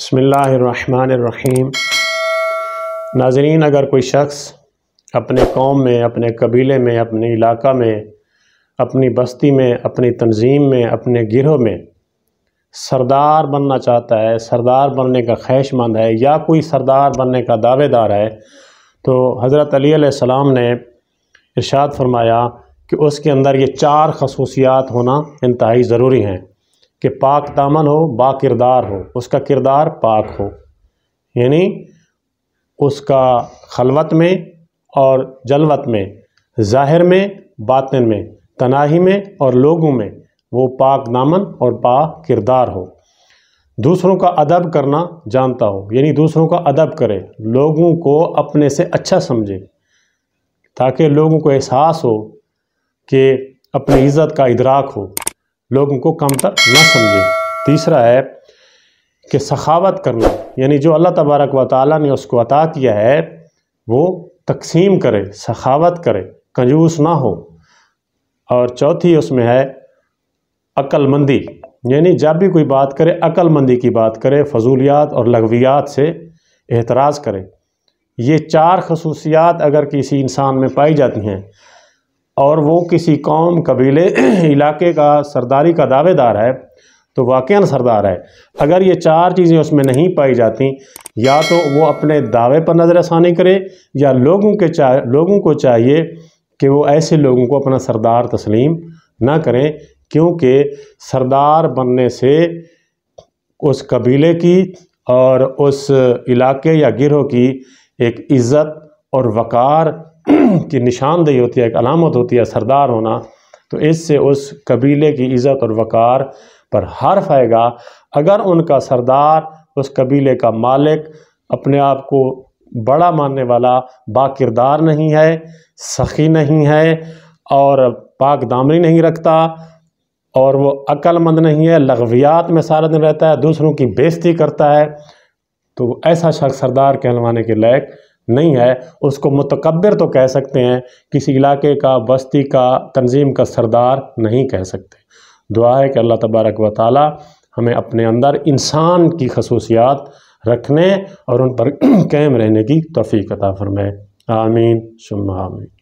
बसमीम नाजरीन अगर कोई शख्स अपने कौम में अपने कबीले में अपने इलाका में अपनी बस्ती में अपनी तंजीम में अपने गिरोह में सरदार बनना चाहता है सरदार बनने का ख्वाहिशमंद है या कोई सरदार बनने का दावेदार है तो हज़रत अली ने इरशाद फरमाया कि उसके अंदर ये चार खसूसियात होना इंतहाई ज़रूरी हैं कि पाक दामन हो बा किरदार हो उसका किरदार पाक हो यानी उसका खलवत में और जलवत में ज़ाहिर में बातिन में तनाही में और लोगों में वो पाक दामन और पा किरदार हो दूसरों का अदब करना जानता हो यानी दूसरों का अदब करे लोगों को अपने से अच्छा समझे ताकि लोगों को एहसास हो कि अपनी इज़्ज़त का इदराक हो लोग उनको कमतर ना समझें तीसरा है कि सखावत करना यानी जो अल्लाह तबारक व ताली ने उसको अता किया है वो तकसीम करे सखावत करे कंजूस ना हो और चौथी उसमें है अक्लमंदी यानी जब भी कोई बात करे अक्लमंदी की बात करे फजूलियात और लगवियात से एतराज़ करे ये चार खसूसियात अगर किसी इंसान में पाई जाती हैं और वो किसी कौम कबीले इलाके का सरदारी का दावेदार है तो वाक़ सरदार है अगर ये चार चीज़ें उसमें नहीं पाई जाती या तो वो अपने दावे पर नज़रसानी करे या लोगों के चाह लोगों को चाहिए कि वो ऐसे लोगों को अपना सरदार तस्लीम ना करें क्योंकि सरदार बनने से उस कबीले की और उस इलाके या गिरोह की एक इज़्ज़त और वक़ार की निशानदेही होती है एक अलामत होती है सरदार होना तो इससे उस कबीले की इज़्ज़त और वक़ार पर हर्फ आएगा अगर उनका सरदार उस कबीले का मालिक अपने आप को बड़ा मानने वाला बाकिरदार नहीं है सखी नहीं है और पाक दामरी नहीं रखता और वो अक्लमंद नहीं है लगवियात में सारा दिन रहता है दूसरों की बेइज्जती करता है तो ऐसा शख्स सरदार कहलवाने के लायक नहीं है उसको मतकबर तो कह सकते हैं किसी इलाके का बस्ती का तंजीम का सरदार नहीं कह सकते दुआ है कि अल्लाह तबारक व ताली हमें अपने अंदर इंसान की खसूसियात रखने और उन पर कैम रहने की तोफ़ी कता फ़रमाए आमीन शुम आमीन